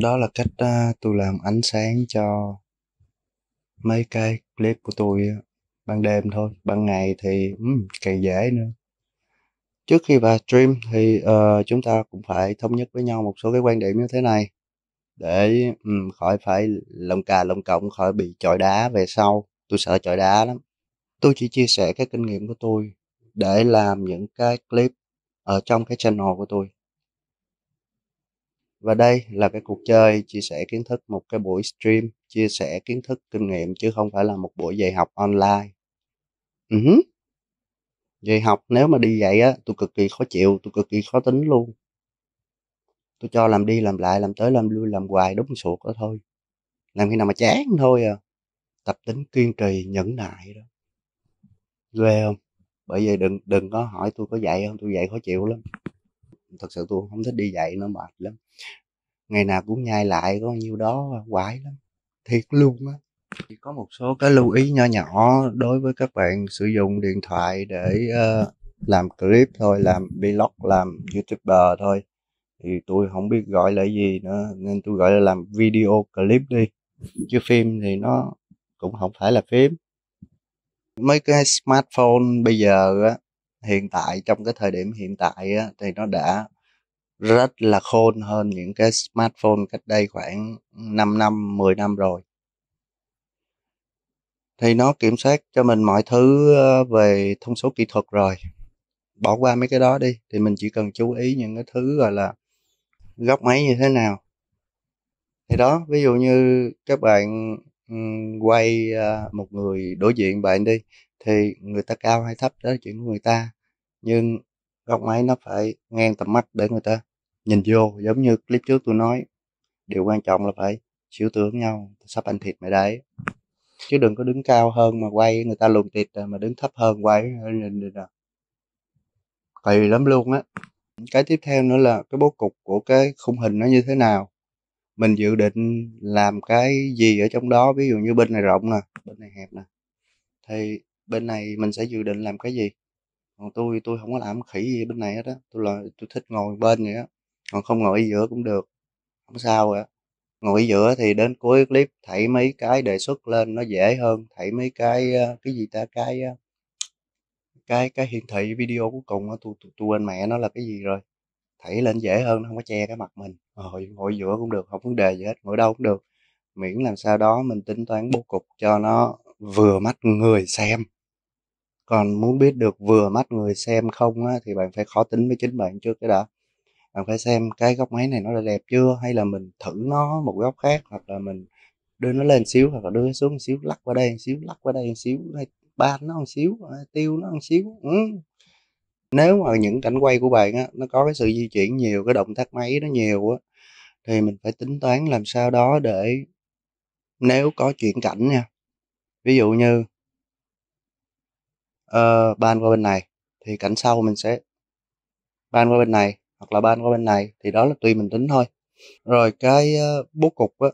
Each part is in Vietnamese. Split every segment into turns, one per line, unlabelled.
đó là cách uh, tôi làm ánh sáng cho mấy cái clip của tôi ban đêm thôi ban ngày thì um, càng dễ nữa trước khi vào stream thì uh, chúng ta cũng phải thống nhất với nhau một số cái quan điểm như thế này để um, khỏi phải lồng cà lồng cộng khỏi bị chọi đá về sau tôi sợ chọi đá lắm tôi chỉ chia sẻ cái kinh nghiệm của tôi để làm những cái clip ở trong cái channel của tôi và đây là cái cuộc chơi chia sẻ kiến thức một cái buổi stream, chia sẻ kiến thức, kinh nghiệm chứ không phải là một buổi dạy học online. Uh-huh. Dạy học nếu mà đi dạy á, tôi cực kỳ khó chịu, tôi cực kỳ khó tính luôn. Tôi cho làm đi làm lại, làm tới làm lui làm hoài đúng suột đó thôi. Làm khi nào mà chán thôi à. Tập tính kiên trì, nhẫn nại đó. Ghê không? Bởi vậy đừng đừng có hỏi tôi có dạy không, tôi dạy khó chịu lắm thật sự tôi không thích đi dạy nó mệt lắm ngày nào cũng nhai lại có nhiêu đó quái lắm thiệt luôn á chỉ có một số cái lưu ý nhỏ nhỏ đối với các bạn sử dụng điện thoại để uh, làm clip thôi làm vlog làm youtuber thôi thì tôi không biết gọi là gì nữa nên tôi gọi là làm video clip đi chứ phim thì nó cũng không phải là phim mấy cái smartphone bây giờ á hiện tại trong cái thời điểm hiện tại á, thì nó đã rất là khôn hơn những cái smartphone cách đây khoảng 5 năm, 10 năm rồi. Thì nó kiểm soát cho mình mọi thứ ờ, về thông số kỹ thuật rồi. Bỏ qua mấy cái đó đi thì mình chỉ cần chú ý những cái thứ gọi là góc máy như thế nào. Thì đó, ví dụ như các bạn quay ờ, một người đối diện bạn đi thì người ta cao hay thấp đó là chuyện của người ta nhưng góc máy nó phải ngang tầm mắt để người ta nhìn vô giống như clip trước tôi nói điều quan trọng là phải xỉu tưởng nhau sắp anh thịt mày đấy chứ đừng có đứng cao hơn mà quay người ta luồn thịt mà đứng thấp hơn quay nhìn được rồi tùy lắm luôn á cái tiếp theo nữa là cái bố cục của cái khung hình nó như thế nào mình dự định làm cái gì ở trong đó ví dụ như bên này rộng nè bên này hẹp nè thì bên này mình sẽ dự định làm cái gì còn tôi tôi không có làm khỉ gì bên này hết á tôi là tôi thích ngồi bên vậy á còn không ngồi giữa cũng được không sao vậy ngồi giữa thì đến cuối clip thấy mấy cái đề xuất lên nó dễ hơn thấy mấy cái ờ, cái gì ta cái ờ, cái cái hiển thị video cuối cùng á tôi tôi quên mẹ nó là cái gì rồi thấy lên dễ hơn nó không có che cái mặt mình ngồi ngồi giữa cũng được không vấn đề gì hết ngồi đâu cũng được miễn làm sao đó mình tính toán bố cục cho nó vừa mắt người xem còn muốn biết được vừa mắt người xem không á, thì bạn phải khó tính với chính bạn trước cái đã bạn phải xem cái góc máy này nó đã đẹp chưa hay là mình thử nó một góc khác hoặc là mình đưa nó lên xíu hoặc là đưa nó xuống xíu lắc qua đây xíu lắc qua đây xíu hay ban nó một xíu tiêu nó một xíu ừ. nếu mà những cảnh quay của bạn á, nó có cái sự di chuyển nhiều cái động tác máy nó nhiều á, thì mình phải tính toán làm sao đó để nếu có chuyển cảnh nha ví dụ như Ờ, ban qua bên này thì cạnh sau mình sẽ ban qua bên này hoặc là ban qua bên này thì đó là tùy mình tính thôi rồi cái ờ, bố cục á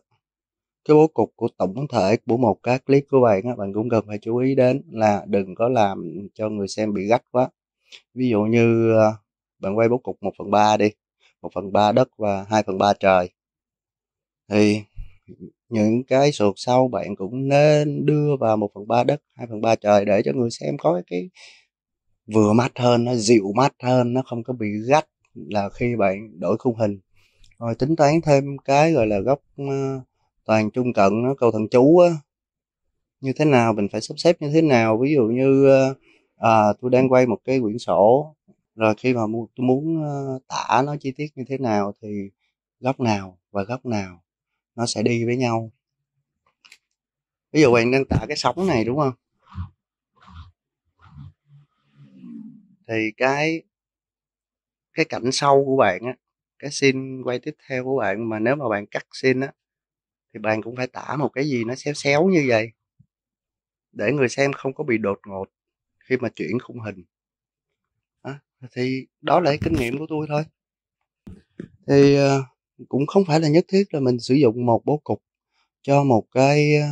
cái bố cục của tổng thể của một cái clip của bạn á bạn cũng cần phải chú ý đến là đừng có làm cho người xem bị gắt quá ví dụ như ờ, bạn quay bố cục 1 phần 3 đi 1 phần 3 đất và 2 phần 3 trời thì những cái sượt sau bạn cũng nên đưa vào một phần ba đất hai phần ba trời để cho người xem có cái vừa mắt hơn nó dịu mắt hơn nó không có bị gắt là khi bạn đổi khung hình rồi tính toán thêm cái gọi là góc toàn trung cận nó cầu thần chú á như thế nào mình phải sắp xếp như thế nào ví dụ như à, tôi đang quay một cái quyển sổ rồi khi mà tôi muốn tả nó chi tiết như thế nào thì góc nào và góc nào nó sẽ đi với nhau ví dụ bạn đang tả cái sóng này đúng không thì cái cái cảnh sâu của bạn á cái xin quay tiếp theo của bạn mà nếu mà bạn cắt xin á thì bạn cũng phải tả một cái gì nó xéo xéo như vậy để người xem không có bị đột ngột khi mà chuyển khung hình à, thì đó là cái kinh nghiệm của tôi thôi thì ờ, cũng không phải là nhất thiết là mình sử dụng một bố cục cho một cái ờ,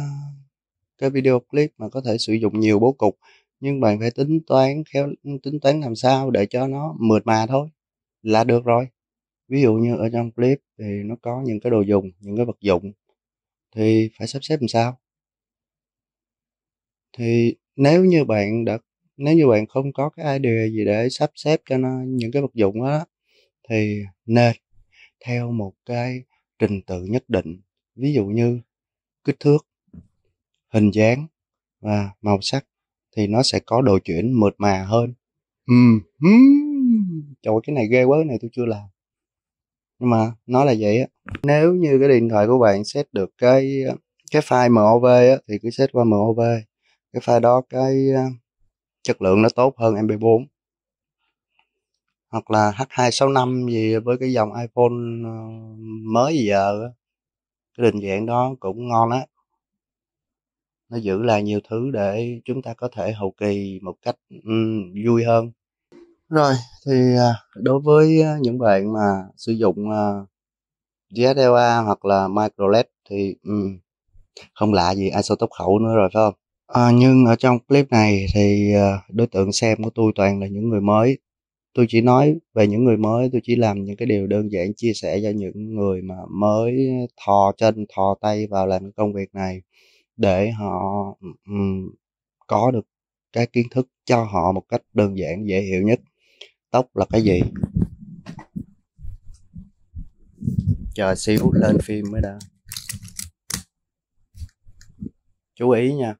cái video clip mà có thể sử dụng nhiều bố cục nhưng bạn phải tính toán khéo tính toán làm sao để cho nó mượt mà thôi là được rồi ví dụ như ở trong clip thì nó có những cái đồ dùng những cái vật dụng thì phải sắp xếp làm sao thì nếu như bạn đã nếu như bạn không có cái idea gì để sắp xếp cho nó những cái vật dụng đó thì nên theo một cái trình tự nhất định ví dụ như kích thước hình dáng và màu sắc thì nó sẽ có độ chuyển mượt mà hơn uhm, uhm. trời cái này ghê quá cái này tôi chưa làm nhưng mà nó là vậy á nếu như cái điện thoại của bạn set được cái cái file mov á thì cứ set qua mov cái file đó cái ờ, chất lượng nó tốt hơn mp4 hoặc là H265 gì với cái dòng iPhone ờ, mới giờ cái định dạng đó cũng ngon á nó giữ lại nhiều thứ để chúng ta có thể hậu kỳ một cách um, vui hơn rồi thì à, đối với ờ, những bạn mà sử dụng uh, ờ, DSLR hoặc là micro LED thì um, không lạ gì ISO tốc khẩu nữa rồi phải không à, nhưng ở trong clip này thì đối tượng xem của tôi toàn là những người mới tôi chỉ nói về những người mới tôi chỉ làm những cái điều đơn giản chia sẻ cho những người mà mới thò chân thò tay vào làm công việc này để họ um, có được cái kiến thức cho họ một cách đơn giản dễ hiểu nhất tóc là cái gì chờ xíu lên phim mới đã chú ý nha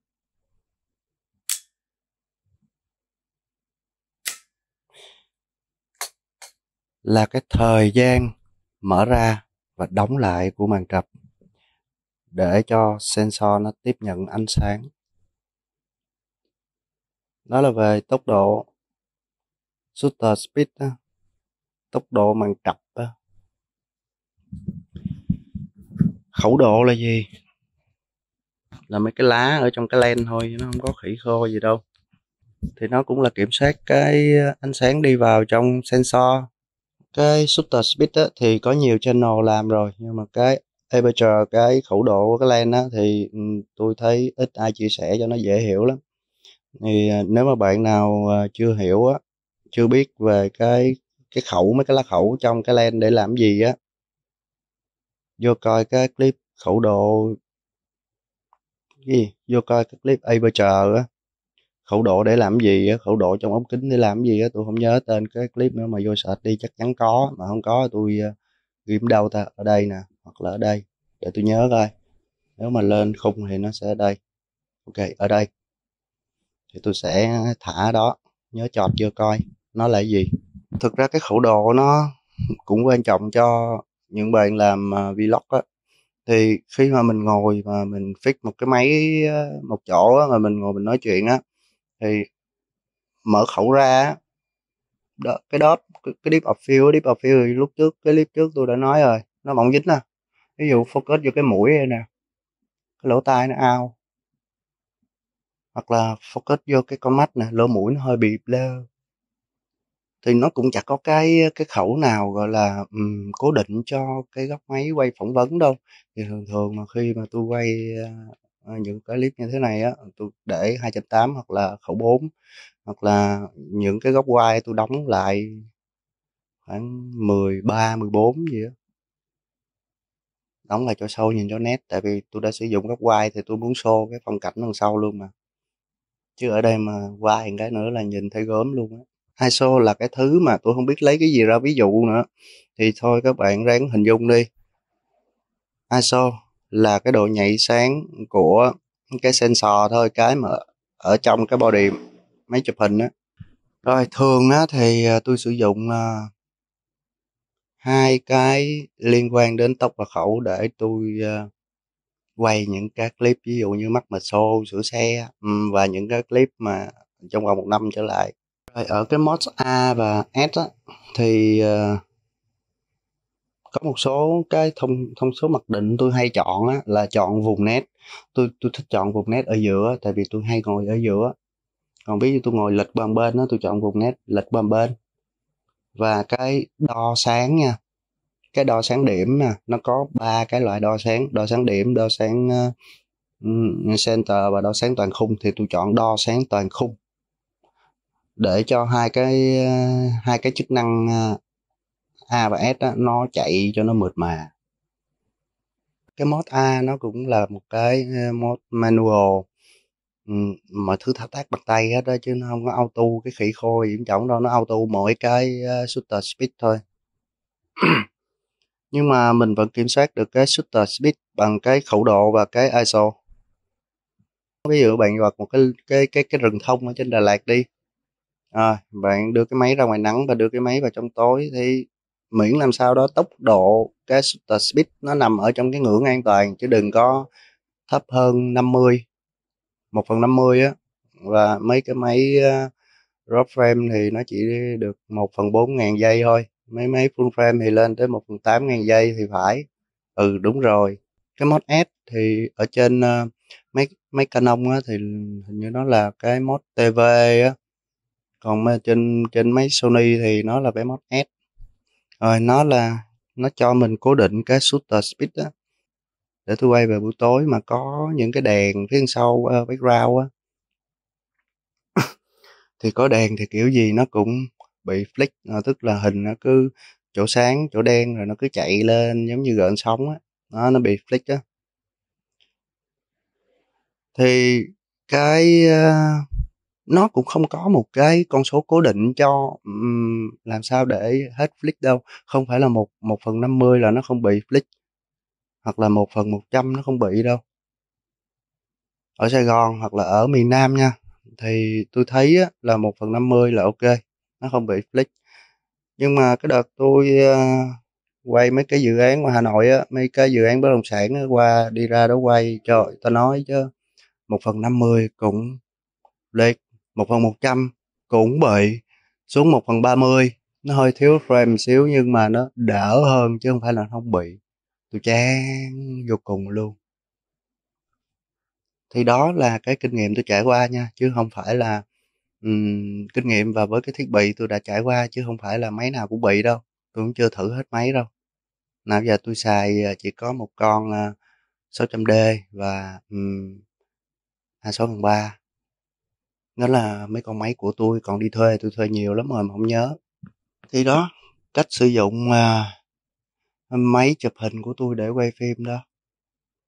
là cái thời gian mở ra và đóng lại của màn trập để cho sensor nó tiếp nhận ánh sáng đó là về tốc độ shutter speed tốc độ màn trập khẩu độ là gì là mấy cái lá ở trong cái len thôi nó không có khỉ khô gì đâu thì nó cũng là kiểm soát cái ánh sáng đi vào trong sensor cái Super thì có nhiều channel làm rồi nhưng mà cái Aperture cái khẩu độ của cái lens á, thì tôi thấy ít ai chia sẻ cho nó dễ hiểu lắm thì à, nếu mà bạn nào à, chưa hiểu á chưa biết về cái cái khẩu mấy cái lá khẩu trong cái lens để làm gì á vô coi cái clip khẩu độ cái gì vô coi cái clip Aperture á khẩu độ để làm gì khẩu độ trong ống kính để làm gì tôi không nhớ tên cái clip nữa mà vô sạch đi chắc chắn có mà không có tôi ờ, ghim đâu ta ở đây nè hoặc là ở đây để tôi nhớ coi nếu mà lên khung thì nó sẽ ở đây ok ở đây thì tôi sẽ thả đó nhớ chọt chưa coi nó là gì thực ra cái khẩu độ nó cũng quan trọng cho những bạn làm ờ, vlog á thì khi mà mình ngồi mà mình fix một cái máy ờ, một chỗ mà mình ngồi mình nói chuyện á thì mở khẩu ra đó, cái đó cái, cái deep upfield deep upfield thì lúc trước cái clip trước tôi đã nói rồi nó mỏng dính nè à. ví dụ focus vô cái mũi này, nè cái lỗ tai nó ao hoặc là focus vô cái con mắt nè lỗ mũi nó hơi bị lơ, thì nó cũng chẳng có cái cái khẩu nào gọi là um, cố định cho cái góc máy quay phỏng vấn đâu thì thường thường mà khi mà tôi quay à, Ờ, những cái clip như thế này á tôi để 2.8 hoặc là khẩu 4 hoặc là những cái góc quay tôi đóng lại khoảng 13 14 gì đó đóng lại cho sâu nhìn cho nét tại vì tôi đã sử dụng góc quay thì tôi muốn show cái phong cảnh đằng sau luôn mà chứ ở đây mà quay cái nữa là nhìn thấy gớm luôn á ISO là cái thứ mà tôi không biết lấy cái gì ra ví dụ nữa thì thôi các bạn ráng hình dung đi ISO là cái độ nhạy sáng của cái sensor thôi cái mà ở trong cái body máy chụp hình á rồi thường á thì à, tôi sử dụng à, hai cái liên quan đến tốc và khẩu để tôi à, quay những cái clip ví dụ như mắt mà xô sửa xe ừ, và những cái clip mà trong vòng một năm trở lại rồi ở cái mod A và S á, thì uh, có một số cái thông thông số mặc định tôi hay chọn á, là chọn vùng nét tôi tôi thích chọn vùng nét ở giữa tại vì tôi hay ngồi ở giữa còn ví dụ tôi ngồi lệch bên bên đó tôi chọn vùng nét lệch bên bên và cái đo sáng nha cái đo sáng điểm nè nó có ba cái loại đo sáng đo sáng điểm đo sáng uh, center và đo sáng toàn khung thì tôi chọn đo sáng toàn khung để cho hai cái ờ, hai cái chức năng ờ, A và S á, nó chạy cho nó mượt mà cái mod A nó cũng là một cái ờ, mod manual mọi thứ thao tác bằng tay hết đó chứ nó không có auto cái khỉ khô gì cũng chẳng đâu nó auto mỗi cái ờ, shooter speed thôi nhưng mà mình vẫn kiểm soát được cái shooter speed bằng cái khẩu độ và cái ISO ví dụ bạn vặt một cái cái cái cái rừng thông ở trên Đà Lạt đi à, bạn đưa cái máy ra ngoài nắng và đưa cái máy vào trong tối thì miễn làm sao đó tốc độ cái shutter speed nó nằm ở trong cái ngưỡng an toàn chứ đừng có thấp hơn 50 một phần 50 á và mấy cái máy uh, ờ, drop frame thì nó chỉ được một phần bốn ngàn giây thôi mấy máy full frame thì lên tới một phần tám ngàn giây thì phải ừ đúng rồi cái mod S thì ở trên uh, mấy mấy Canon á thì hình như nó là cái mod TV á còn trên trên máy Sony thì nó là cái mod S rồi ờ, nó là nó cho mình cố định cái shutter speed đó để tôi quay về buổi tối mà có những cái đèn phía sau uh, background á thì có đèn thì kiểu gì nó cũng bị flick ờ, tức là hình nó cứ chỗ sáng chỗ đen rồi nó cứ chạy lên giống như gợn sóng á nó nó bị flick á thì cái uh, nó cũng không có một cái con số cố định cho um, làm sao để hết flick đâu không phải là một một phần năm mươi là nó không bị flick hoặc là một phần một trăm nó không bị đâu ở Sài Gòn hoặc là ở miền Nam nha thì tôi thấy á, là một phần năm mươi là ok nó không bị flick nhưng mà cái đợt tôi uh, quay mấy cái dự án ngoài Hà Nội á mấy cái dự án bất động sản á, qua đi ra đó quay trời ta nói chứ một phần năm mươi cũng lệch 1 phần 100 cũng bị xuống 1 phần 30 nó hơi thiếu frame xíu nhưng mà nó đỡ hơn chứ không phải là không bị tôi chán vô cùng luôn thì đó là cái kinh nghiệm tôi trải qua nha chứ không phải là um, kinh nghiệm và với cái thiết bị tôi đã trải qua chứ không phải là máy nào cũng bị đâu tôi cũng chưa thử hết máy đâu nào giờ tôi xài à, chỉ có một con 600D à, và um, A6 phần 3 nó là mấy con máy của tôi còn đi thuê tôi thuê nhiều lắm rồi mà không nhớ thì đó cách sử dụng uh, máy chụp hình của tôi để quay phim đó